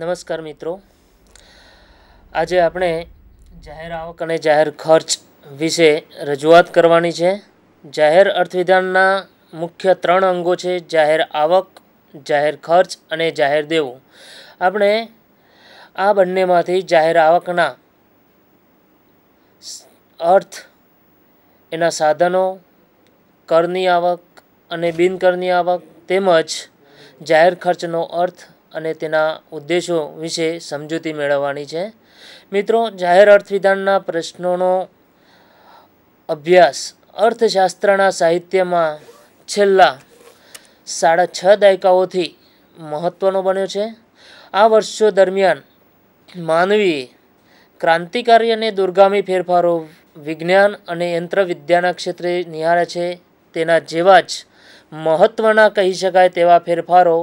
નમસ્કાર મિત્રો આજે આપણે જાહેર આવક અને જાહેર ખર્ચ વિશે રજૂઆત કરવાની છે જાહેર અર્થવિધાનના મુખ્ય ત્રણ અંગો છે જાહેર આવક જાહેર ખર્ચ અને જાહેર દેવું આપણે આ બંનેમાંથી જાહેર આવકના અર્થ એના સાધનો કરની આવક અને બિનકરની આવક તેમજ જાહેર ખર્ચનો અર્થ અને તેના ઉદ્દેશો વિશે સમજૂતી મેળવવાની છે મિત્રો જાહેર અર્થવિધાનના પ્રશ્નોનો અભ્યાસ અર્થશાસ્ત્રના સાહિત્યમાં છેલ્લા સાડા છ દાયકાઓથી મહત્ત્વનો બન્યો છે આ વર્ષો દરમિયાન માનવીએ ક્રાંતિકારી અને દુર્ગામી ફેરફારો વિજ્ઞાન અને યંત્રવિદ્યાના ક્ષેત્રે નિહાળ્યા છે તેના જેવા જ મહત્ત્વના કહી શકાય તેવા ફેરફારો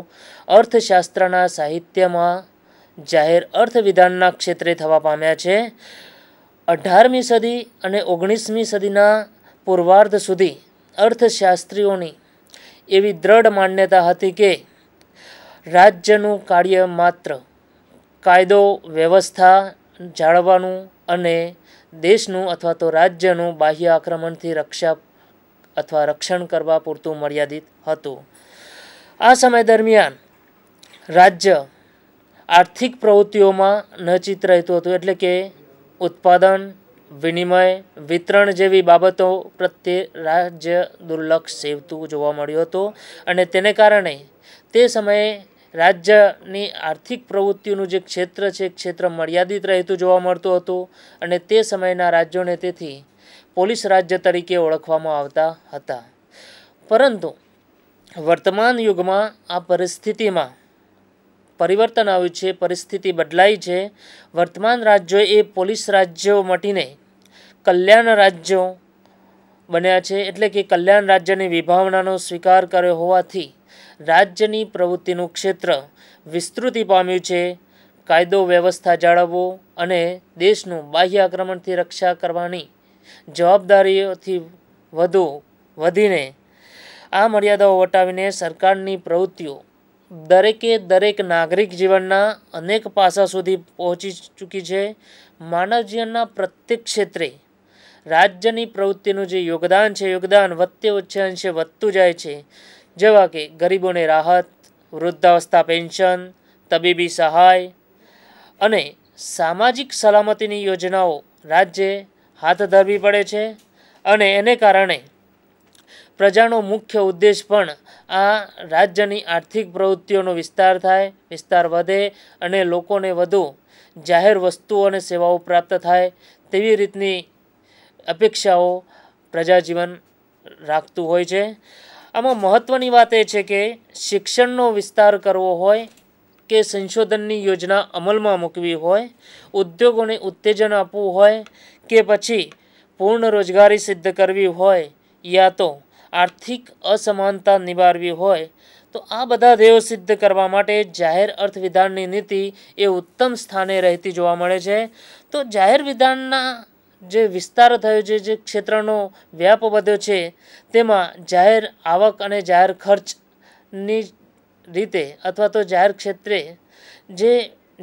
અર્થશાસ્ત્રના સાહિત્યમાં જાહેર અર્થવિધાનના ક્ષેત્રે થવા પામ્યા છે અઢારમી સદી અને ઓગણીસમી સદીના પૂર્વાર્ધ સુધી અર્થશાસ્ત્રીઓની એવી દ્રઢ માન્યતા હતી કે રાજ્યનું કાર્ય માત્ર કાયદો વ્યવસ્થા જાળવવાનું અને દેશનું અથવા તો રાજ્યનું બાહ્ય આક્રમણથી રક્ષા અથવા રક્ષણ કરવા પૂરતું મર્યાદિત હતું આ સમય દરમિયાન રાજ્ય આર્થિક પ્રવૃત્તિઓમાં નચિત રહેતું હતું એટલે કે ઉત્પાદન વિનિમય વિતરણ જેવી બાબતો પ્રત્યે રાજ્ય દુર્લક્ષ સેવતું જોવા મળ્યું હતું અને તેને કારણે તે સમયે રાજ્યની આર્થિક પ્રવૃત્તિઓનું જે ક્ષેત્ર છે ક્ષેત્ર મર્યાદિત રહેતું જોવા મળતું હતું અને તે સમયના રાજ્યોને તેથી પોલીસ રાજ્ય તરીકે ઓળખવામાં આવતા હતા પરંતુ વર્તમાન યુગમાં આ પરિસ્થિતિમાં પરિવર્તન આવ્યું છે પરિસ્થિતિ બદલાઈ છે વર્તમાન રાજ્યો એ પોલીસ રાજ્યો મટીને કલ્યાણ રાજ્યો બન્યા છે એટલે કે કલ્યાણ રાજ્યની વિભાવનાનો સ્વીકાર કર્યો હોવાથી રાજ્યની પ્રવૃત્તિનું ક્ષેત્ર વિસ્તૃતિ પામ્યું છે કાયદો વ્યવસ્થા જાળવવો અને દેશનું બાહ્ય આક્રમણથી રક્ષા કરવાની જવાબદારીઓથી વધુ વધીને આ મર્યાદાઓ વટાવીને સરકારની પ્રવૃત્તિઓ દરેકે દરેક નાગરિક જીવનના અનેક પાસા સુધી પહોંચી ચૂકી છે માનવ જીવનના પ્રત્યેક ક્ષેત્રે રાજ્યની પ્રવૃત્તિનું જે યોગદાન છે યોગદાન વધતે ઓછે અંશે વધતું જાય છે જેવા કે ગરીબોને રાહત વૃદ્ધાવસ્થા પેન્શન તબીબી સહાય અને સામાજિક સલામતીની યોજનાઓ રાજ્ય હાથ ધરવી પડે છે અને એને કારણે પ્રજાનો મુખ્ય ઉદ્દેશ પણ આ રાજ્યની આર્થિક પ્રવૃત્તિઓનો વિસ્તાર થાય વિસ્તાર વધે અને લોકોને વધુ જાહેર વસ્તુઓ અને સેવાઓ પ્રાપ્ત થાય તેવી રીતની અપેક્ષાઓ પ્રજાજીવન રાખતું હોય છે આમાં મહત્ત્વની વાત એ છે કે શિક્ષણનો વિસ્તાર કરવો હોય કે સંશોધનની યોજના અમલમાં મૂકવી હોય ઉદ્યોગોને ઉત્તેજન આપવું હોય કે પછી પૂર્ણ રોજગારી સિદ્ધ કરવી હોય યા તો આર્થિક અસમાનતા નિવારવી હોય તો આ બધા ધ્યેયો સિદ્ધ કરવા માટે જાહેર અર્થવિધાનની નીતિ એ ઉત્તમ સ્થાને રહેતી જોવા મળે છે તો જાહેર વિધાનના જે વિસ્તાર થયો છે જે ક્ષેત્રનો વ્યાપ વધ્યો છે તેમાં જાહેર આવક અને જાહેર ખર્ચની રીતે અથવા તો જાહેર ક્ષેત્રે જે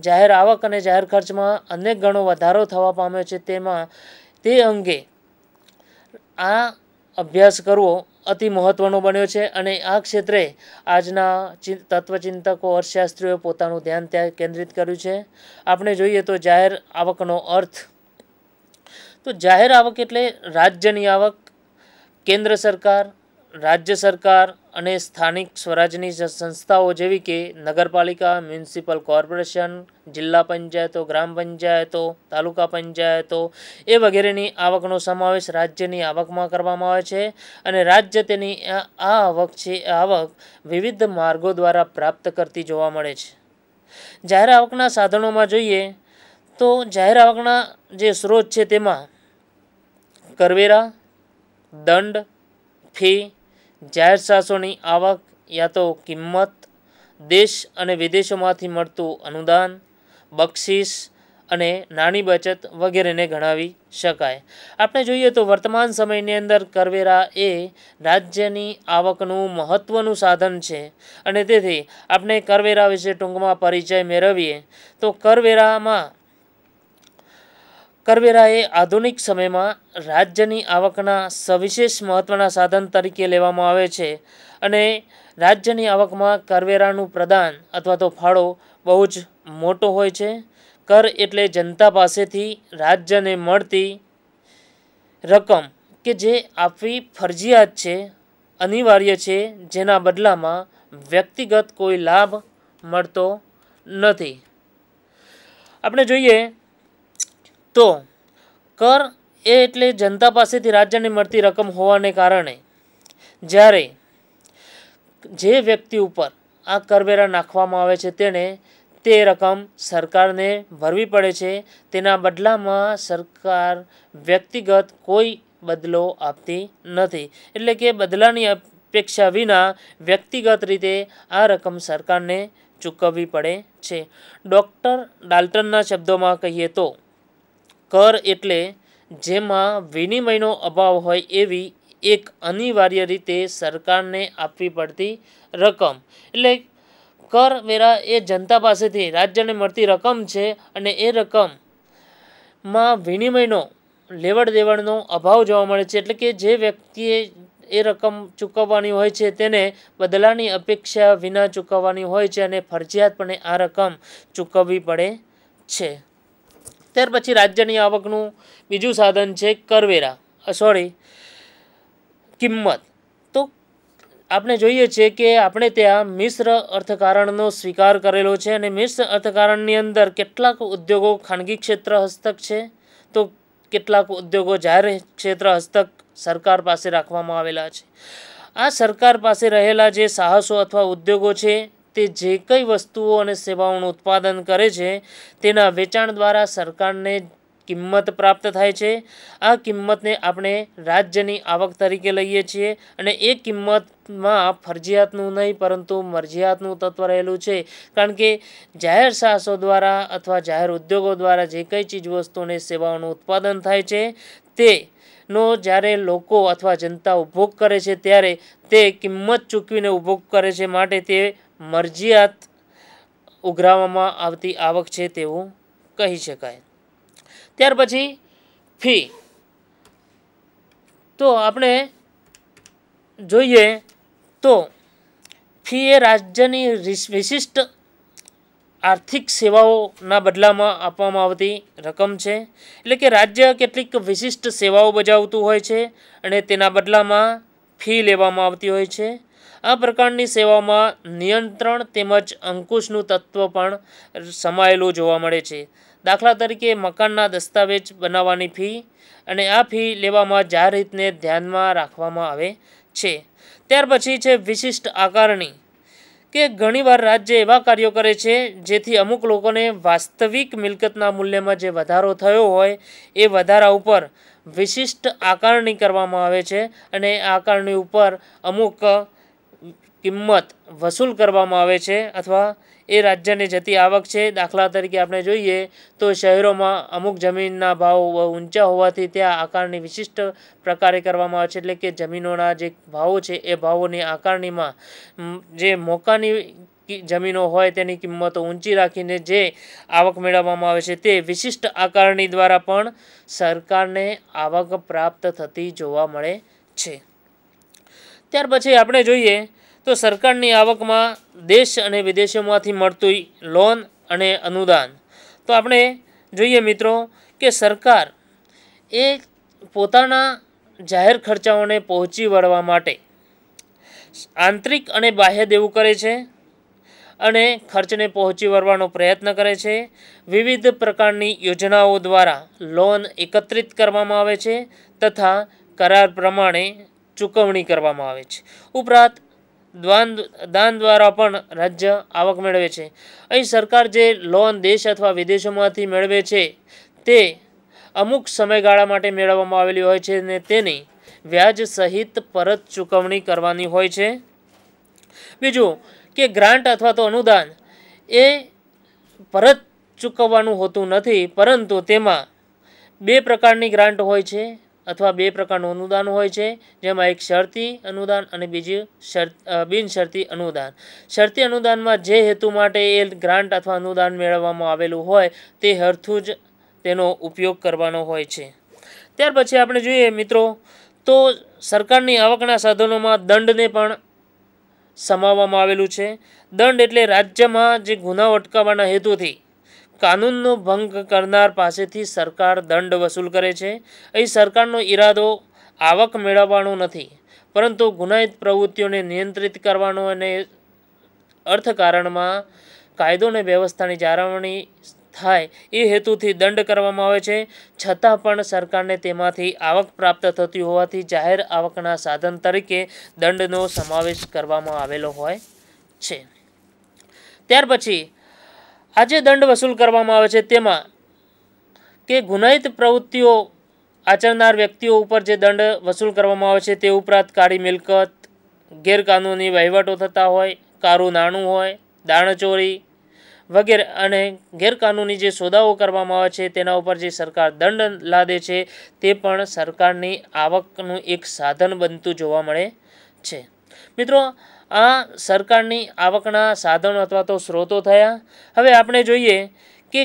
જાહેર આવક અને જાહેર ખર્ચમાં અનેક ગણો વધારો થવા પામ્યો છે તેમાં તે અંગે આ અભ્યાસ કરવો અતિ મહત્ત્વનો બન્યો છે અને આ ક્ષેત્રે આજના તત્વચિંતકો અર્થશાસ્ત્રીઓએ પોતાનું ધ્યાન ત્યાં કેન્દ્રિત કર્યું છે આપણે જોઈએ તો જાહેર આવકનો અર્થ તો જાહેર આવક એટલે રાજ્યની આવક કેન્દ્ર સરકાર રાજ્ય સરકાર અને સ્થાનિક સ્વરાજની સંસ્થાઓ જેવી કે નગરપાલિકા મ્યુનિસિપલ કોર્પોરેશન જિલ્લા પંચાયતો ગ્રામ પંચાયતો તાલુકા પંચાયતો એ વગેરેની આવકનો સમાવેશ રાજ્યની આવકમાં કરવામાં આવે છે અને રાજ્ય તેની આ આવક છે આવક વિવિધ માર્ગો દ્વારા પ્રાપ્ત કરતી જોવા મળે છે જાહેર આવકના સાધનોમાં જોઈએ તો જાહેર આવકના જે સ્ત્રોત છે તેમાં કરવેરા દંડ ફી જાહેર સાસોની આવક યા તો કિંમત દેશ અને વિદેશોમાંથી મળતું અનુદાન બક્ષીસ અને નાની બચત વગેરેને ગણાવી શકાય આપણે જોઈએ તો વર્તમાન સમયની અંદર કરવેરા એ રાજ્યની આવકનું મહત્ત્વનું સાધન છે અને તેથી આપણે કરવેરા વિશે ટૂંકમાં પરિચય મેળવીએ તો કરવેરામાં કરવેરાએ આધુનિક સમયમાં રાજ્યની આવકના સવિશેષ મહત્ત્વના સાધન તરીકે લેવામાં આવે છે અને રાજ્યની આવકમાં કરવેરાનું પ્રદાન અથવા તો ફાળો બહુ જ મોટો હોય છે કર એટલે જનતા પાસેથી રાજ્યને મળતી રકમ કે જે આપવી ફરજિયાત છે અનિવાર્ય છે જેના બદલામાં વ્યક્તિગત કોઈ લાભ મળતો નથી આપણે જોઈએ તો કર એ એટલે જનતા પાસેથી રાજ્યને મળતી રકમ હોવાને કારણે જ્યારે જે વ્યક્તિ ઉપર આ કરવેરા નાખવામાં આવે છે તેણે તે રકમ સરકારને ભરવી પડે છે તેના બદલામાં સરકાર વ્યક્તિગત કોઈ બદલો આપતી નથી એટલે કે બદલાની અપેક્ષા વિના વ્યક્તિગત રીતે આ રકમ સરકારને ચૂકવવી પડે છે ડૉક્ટર ડાલ્ટનના શબ્દોમાં કહીએ તો કર એટલે જેમાં વિનિમયનો અભાવ હોય એવી એક અનિવાર્ય રીતે સરકારને આપવી પડતી રકમ એટલે કરવેરા એ જનતા પાસેથી રાજ્યને મળતી રકમ છે અને એ રકમમાં વિનિમયનો લેવડ દેવડનો અભાવ જોવા મળે છે એટલે કે જે વ્યક્તિએ એ રકમ ચૂકવવાની હોય છે તેને બદલાની અપેક્ષા વિના ચૂકવવાની હોય છે અને ફરજિયાતપણે આ રકમ ચૂકવવી પડે છે ત્યાર પછી રાજ્યની આવકનું બીજું સાધન છે કરવેરા સોરી કિંમત તો આપણે જોઈએ છીએ કે આપણે ત્યાં મિશ્ર અર્થકારણનો સ્વીકાર કરેલો છે અને મિશ્ર અર્થકારણની અંદર કેટલાક ઉદ્યોગો ખાનગી ક્ષેત્ર હસ્તક છે તો કેટલાક ઉદ્યોગો જાહેર ક્ષેત્ર હસ્તક સરકાર પાસે રાખવામાં આવેલા છે આ સરકાર પાસે રહેલા જે સાહસો અથવા ઉદ્યોગો છે તે જે કંઈ વસ્તુઓ અને સેવાઓનું ઉત્પાદન કરે છે તેના વેચાણ દ્વારા સરકારને કિંમત પ્રાપ્ત થાય છે આ કિંમતને આપણે રાજ્યની આવક તરીકે લઈએ છીએ અને એ કિંમતમાં ફરજિયાતનું નહીં પરંતુ મરજિયાતનું તત્વ રહેલું છે કારણ કે જાહેર સાહસો દ્વારા અથવા જાહેર ઉદ્યોગો દ્વારા જે કંઈ ચીજવસ્તુઓને સેવાઓનું ઉત્પાદન થાય છે તે નો જ્યારે લોકો અથવા જનતા ઉપભોગ કરે છે ત્યારે તે કિંમત ચૂકવીને ઉપભોગ કરે છે માટે તે મરજિયાત ઉઘરાવવામાં આવતી આવક છે તેવું કહી શકાય ત્યાર પછી ફી તો આપણે જોઈએ તો ફી એ રાજ્યની વિશિષ્ટ આર્થિક સેવાઓના બદલામાં આપવામાં આવતી રકમ છે એટલે કે રાજ્ય કેટલીક વિશિષ્ટ સેવાઓ બજાવતું હોય છે અને તેના બદલામાં ફી લેવામાં આવતી હોય છે આ પ્રકારની સેવામાં નિયંત્રણ તેમજ અંકુશનું તત્વ પણ સમાયેલું જોવા મળે છે દાખલા તરીકે મકાનના દસ્તાવેજ બનાવવાની ફી અને આ ફી લેવામાં રીતને ધ્યાનમાં રાખવામાં આવે છે ત્યાર પછી છે વિશિષ્ટ આકારણી કે ઘણીવાર રાજ્ય એવા કાર્યો કરે છે જેથી અમુક લોકોને વાસ્તવિક મિલકતના મૂલ્યમાં જે વધારો થયો હોય એ વધારા ઉપર વિશિષ્ટ આકારણી કરવામાં આવે છે અને આકારણી ઉપર અમુક કિંમત વસૂલ કરવામાં આવે છે અથવા એ રાજ્યને જતી આવક છે દાખલા તરીકે આપણે જોઈએ તો શહેરોમાં અમુક જમીનના ભાવ ઊંચા હોવાથી ત્યાં આકારણી વિશિષ્ટ પ્રકારે કરવામાં આવે છે એટલે કે જમીનોના જે ભાવો છે એ ભાવોની આકારણીમાં જે મોકાની જમીનો હોય તેની કિંમતો ઊંચી રાખીને જે આવક મેળવવામાં આવે છે તે વિશિષ્ટ આકારણી દ્વારા પણ સરકારને આવક પ્રાપ્ત થતી જોવા મળે છે ત્યાર પછી આપણે જોઈએ તો સરકારની આવકમાં દેશ અને વિદેશોમાંથી મળતી લોન અને અનુદાન તો આપણે જોઈએ મિત્રો કે સરકાર એ પોતાના જાહેર ખર્ચાઓને પહોંચી વળવા માટે આંતરિક અને બાહ્ય દેવું કરે છે અને ખર્ચને પહોંચી વળવાનો પ્રયત્ન કરે છે વિવિધ પ્રકારની યોજનાઓ દ્વારા લોન એકત્રિત કરવામાં આવે છે તથા કરાર પ્રમાણે ચૂકવણી કરવામાં આવે છે ઉપરાંત દ્વાન દાન દ્વારા પણ રાજ્ય આવક મેળવે છે અહીં સરકાર જે લોન દેશ અથવા વિદેશોમાંથી મેળવે છે તે અમુક સમયગાળા માટે મેળવવામાં આવેલી હોય છે અને તેની વ્યાજ સહિત પરત ચૂકવણી કરવાની હોય છે બીજું કે ગ્રાન્ટ અથવા તો અનુદાન એ પરત ચૂકવવાનું હોતું નથી પરંતુ તેમાં બે પ્રકારની ગ્રાન્ટ હોય છે અથવા બે પ્રકારનું અનુદાન હોય છે જેમાં એક શરતી અનુદાન અને બીજું શર બિનશરતી અનુદાન શરતી અનુદાનમાં જે હેતુ માટે એ ગ્રાન્ટ અથવા અનુદાન મેળવવામાં આવેલું હોય તે હરથું જ તેનો ઉપયોગ કરવાનો હોય છે ત્યાર પછી આપણે જોઈએ મિત્રો તો સરકારની આવકના સાધનોમાં દંડને પણ સમાવવામાં આવેલું છે દંડ એટલે રાજ્યમાં જે ગુનાઓ અટકાવવાના હેતુથી કાનૂનનો ભંગ કરનાર પાસેથી સરકાર દંડ વસૂલ કરે છે અહીં સરકારનો ઈરાદો આવક મેળવવાનો નથી પરંતુ ગુનાહિત પ્રવૃત્તિઓને નિયંત્રિત કરવાનો અને અર્થકારણમાં કાયદો અને વ્યવસ્થાની જાળવણી થાય એ હેતુથી દંડ કરવામાં આવે છે છતાં પણ સરકારને તેમાંથી આવક પ્રાપ્ત થતી હોવાથી જાહેર આવકના સાધન તરીકે દંડનો સમાવેશ કરવામાં આવેલો હોય છે ત્યાર પછી આજે દંડ વસૂલ કરવામાં આવે છે તેમાં કે ગુનાહિત પ્રવૃત્તિઓ આચરનાર વ્યક્તિઓ ઉપર જે દંડ વસૂલ કરવામાં આવે છે તે ઉપરાંત કાળી મિલકત ગેરકાનૂની વહીવટો થતા હોય કારું નાણું હોય દાણચોરી વગેરે અને ગેરકાનૂની જે સોદાઓ કરવામાં આવે છે તેના ઉપર જે સરકાર દંડ લાદે છે તે પણ સરકારની આવકનું એક સાધન બનતું જોવા મળે છે મિત્રો આ સરકારની આવકના સાધનો અથવા તો સ્રોતો થયા હવે આપણે જોઈએ કે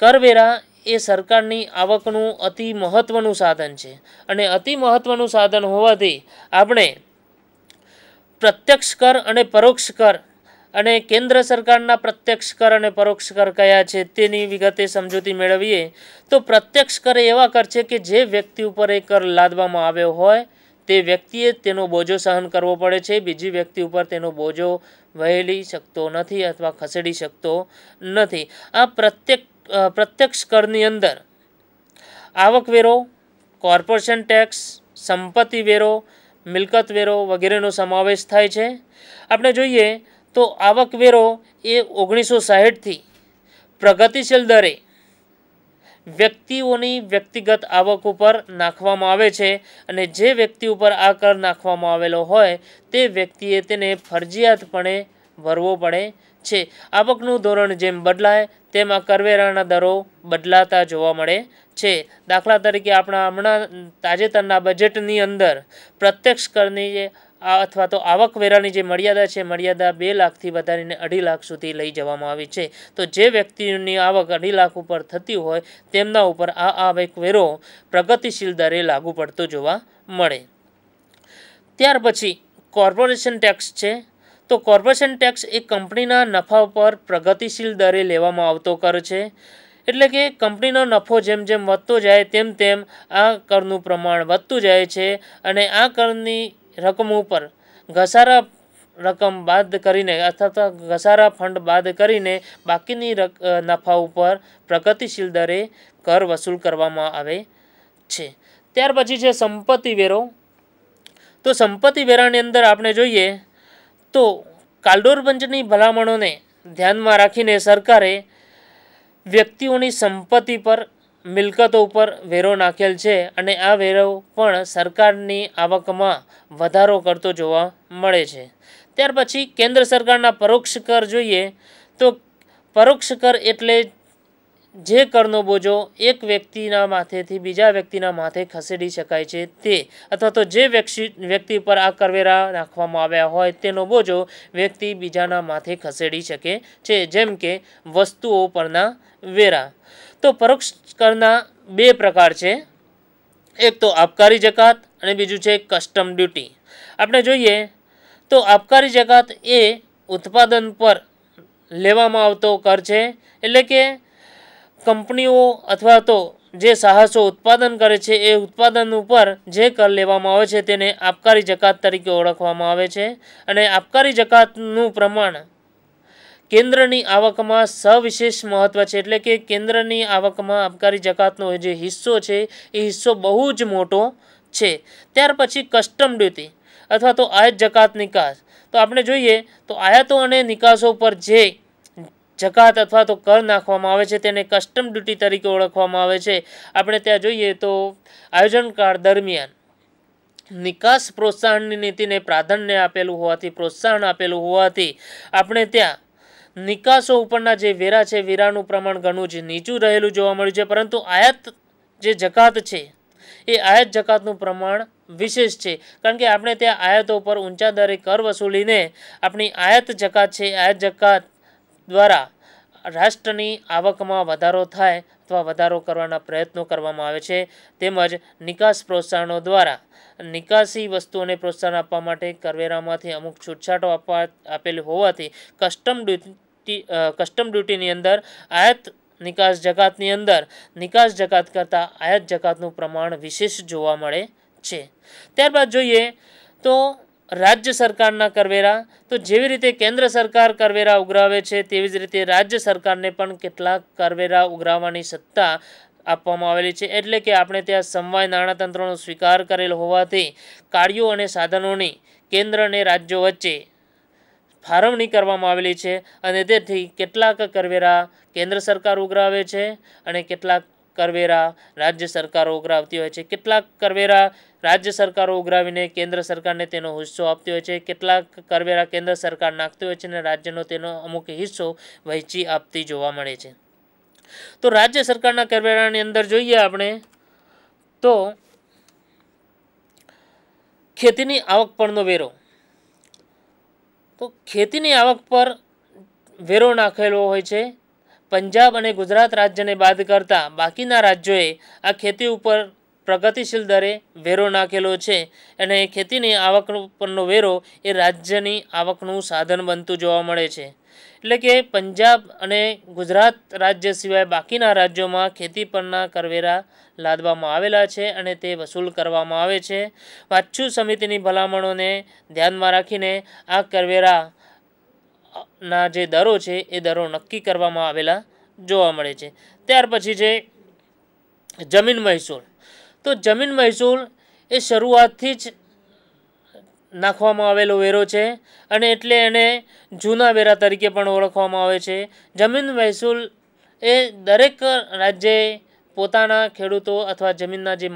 કરવેરા એ સરકારની આવકનું અતિ મહત્ત્વનું સાધન છે અને અતિ મહત્ત્વનું સાધન હોવાથી આપણે પ્રત્યક્ષ કર અને પરોક્ષ કર અને કેન્દ્ર સરકારના પ્રત્યક્ષ કર અને પરોક્ષ કર કયા છે તેની વિગતે સમજૂતી મેળવીએ તો પ્રત્યક્ષ કર એવા કર છે કે જે વ્યક્તિ ઉપર એ કર લાદવામાં આવ્યો હોય તે વ્યક્તિએ તેનો બોજો સહન કરવો પડે છે બીજી વ્યક્તિ ઉપર તેનો બોજો વહેલી શકતો નથી અથવા ખસેડી શકતો નથી આ પ્રત્યેક પ્રત્યક્ષ કરની અંદર આવકવેરો કોર્પોરેશન ટેક્સ સંપત્તિ વેરો મિલકત વેરો વગેરેનો સમાવેશ થાય છે આપણે જોઈએ તો આવકવેરો એ ઓગણીસો સાહીઠથી પ્રગતિશીલ દરે વ્યક્તિઓની વ્યક્તિગત આવક ઉપર નાખવામાં આવે છે અને જે વ્યક્તિ ઉપર આ કર નાખવામાં આવેલો હોય તે વ્યક્તિએ તેને ફરજિયાતપણે ભરવો પડે છે આવકનું ધોરણ જેમ બદલાય તેમાં કરવેરાના દરો બદલાતા જોવા મળે છે દાખલા તરીકે આપણા હમણાં તાજેતરના બજેટની અંદર પ્રત્યક્ષ કરની આ અથવા તો આવકવેરાની જે મર્યાદા છે મર્યાદા બે લાખથી વધારીને અઢી લાખ સુધી લઈ જવામાં આવી છે તો જે વ્યક્તિની આવક અઢી લાખ ઉપર થતી હોય તેમના ઉપર આ આવકવેરો પ્રગતિશીલ દરે લાગુ પડતો જોવા મળે ત્યાર પછી કોર્પોરેશન ટેક્સ છે તો કોર્પોરેશન ટેક્સ એ કંપનીના નફા ઉપર પ્રગતિશીલ દરે લેવામાં આવતો કર છે એટલે કે કંપનીનો નફો જેમ જેમ વધતો જાય તેમ તેમ આ કરનું પ્રમાણ વધતું જાય છે અને આ કરની રકમ ઉપર ઘસારા રકમ બાદ કરીને અથવા ઘસારા ફંડ બાદ કરીને બાકીની રક નફા ઉપર પ્રગતિશીલ દરે કર વસૂલ કરવામાં આવે છે ત્યાર પછી છે સંપત્તિ વેરો તો સંપત્તિ વેરાની અંદર આપણે જોઈએ તો કાલ્ડોર પંચની ભલામણોને ધ્યાનમાં રાખીને સરકારે વ્યક્તિઓની સંપત્તિ પર મિલકતો ઉપર વેરો નાખેલ છે અને આ વેરો પણ સરકારની આવકમાં વધારો કરતો જોવા મળે છે ત્યાર પછી કેન્દ્ર સરકારના પરોક્ષ કર જોઈએ તો પરોક્ષ કર એટલે જે કરનો બોજો એક વ્યક્તિના માથેથી બીજા વ્યક્તિના માથે ખસેડી શકાય છે તે અથવા તો જે વ્યક્તિ વ્યક્તિ પર આ કરવેરા નાખવામાં આવ્યા હોય તેનો બોજો વ્યક્તિ બીજાના માથે ખસેડી શકે છે જેમ કે વસ્તુઓ પરના વેરા તો પરોક્ષ કરના બે પ્રકાર છે એક તો આબકારી જકાત અને બીજું છે કસ્ટમ ડ્યુટી આપણે જોઈએ તો આબકારી જકાત એ ઉત્પાદન પર લેવામાં આવતો કર છે એટલે કે કંપનીઓ અથવા તો જે સાહસો ઉત્પાદન કરે છે એ ઉત્પાદન ઉપર જે કર લેવામાં આવે છે તેને આબકારી જકાત તરીકે ઓળખવામાં આવે છે અને આબકારી જકાતનું પ્રમાણ કેન્દ્રની આવકમાં સવિશેષ મહત્ત્વ છે એટલે કે કેન્દ્રની આવકમાં આબકારી જકાતનો જે હિસ્સો છે એ હિસ્સો બહુ જ મોટો છે ત્યાર પછી કસ્ટમ ડ્યુટી અથવા તો આયાત જકાત નિકાસ તો આપણે જોઈએ તો આયાતો અને નિકાસો પર જે જકાત અથવા તો કર નાખવામાં આવે છે તેને કસ્ટમ ડ્યુટી તરીકે ઓળખવામાં આવે છે આપણે ત્યાં જોઈએ તો આયોજનકાળ દરમિયાન નિકાસ પ્રોત્સાહનની નીતિને પ્રાધાન્ય આપેલું હોવાથી પ્રોત્સાહન આપેલું હોવાથી આપણે ત્યાં નિકાસો ઉપરના જે વેરા છે વેરાનું પ્રમાણ ઘણું જ નીચું રહેલું જોવા મળ્યું છે પરંતુ આયાત જે જકાત છે એ આયાત જકાતનું પ્રમાણ વિશેષ છે કારણ કે આપણે ત્યાં આયાતો ઉપર ઊંચા દરે કર વસૂલીને આપણી આયાત જકાત છે આયાત જકાત દ્વારા રાષ્ટ્રની આવકમાં વધારો થાય અથવા વધારો કરવાના પ્રયત્નો કરવામાં આવે છે તેમજ નિકાસ પ્રોત્સાહનો દ્વારા નિકાસી વસ્તુઓને પ્રોત્સાહન આપવા માટે કરવેરામાંથી અમુક છૂટછાટો આપવા આપેલી હોવાથી કસ્ટમ ડ્યુટી કસ્ટમ ડ્યુટીની અંદર આયાત નિકાસ જકાતની અંદર નિકાસ જકાત કરતાં આયાત જકાતનું પ્રમાણ વિશેષ જોવા મળે છે ત્યારબાદ જોઈએ તો રાજ્ય સરકારના કરવેરા તો જેવી રીતે કેન્દ્ર સરકાર કરવેરા ઉઘરાવે છે તેવી જ રીતે રાજ્ય સરકારને પણ કેટલાક કરવેરા ઉઘરાવવાની સત્તા આપવામાં આવેલી છે એટલે કે આપણે ત્યાં સમવાય નાણાતંત્રનો સ્વીકાર કરેલ હોવાથી કાર્યો અને સાધનોની કેન્દ્ર અને રાજ્યો વચ્ચે ફાળવણી કરવામાં આવેલી છે અને તેથી કેટલાક કરવેરા કેન્દ્ર સરકાર ઉઘરાવે છે અને કેટલાક કરવેરા રાજ્ય સરકારો ઉઘરાવતી હોય છે કેટલાક કરવેરા રાજ્ય સરકારો ઉઘરાવીને કેન્દ્ર સરકારને તેનો હિસ્સો આપતી હોય છે કેટલાક કરવેરા કેન્દ્ર સરકાર નાખતી હોય છે અને રાજ્યનો તેનો અમુક હિસ્સો વહેંચી આપતી જોવા મળે છે તો રાજ્ય સરકારના કરવેરાની અંદર જોઈએ આપણે તો ખેતીની આવક પરનો વેરો તો ખેતીની આવક પર વેરો નાખેલો હોય છે પંજાબ અને ગુજરાત રાજ્યને બાદ કરતા બાકીના રાજ્યોએ આ ખેતી ઉપર પ્રગતિશીલ દરે વેરો નાખેલો છે અને ખેતીની આવક પરનો વેરો એ રાજ્યની આવકનું સાધન બનતું જોવા મળે છે એટલે કે પંજાબ અને ગુજરાત રાજ્ય સિવાય બાકીના રાજ્યોમાં ખેતી પરના કરવેરા લાદવામાં આવેલા છે અને તે વસૂલ કરવામાં આવે છે વાચ્છુ સમિતિની ભલામણોને ધ્યાનમાં રાખીને આ કરવેરા ના જે દરો છે એ દરો નક્કી કરવામાં આવેલા જોવા મળે છે ત્યાર પછી છે જમીન મહેસૂલ તો જમીન મહેસૂલ એ શરૂઆતથી જ નાખવામાં આવેલો વેરો છે અને એટલે એને જૂના વેરા તરીકે પણ ઓળખવામાં આવે છે જમીન મહેસૂલ એ દરેક રાજ્યે પોતાના ખેડૂતો અથવા જમીનના જે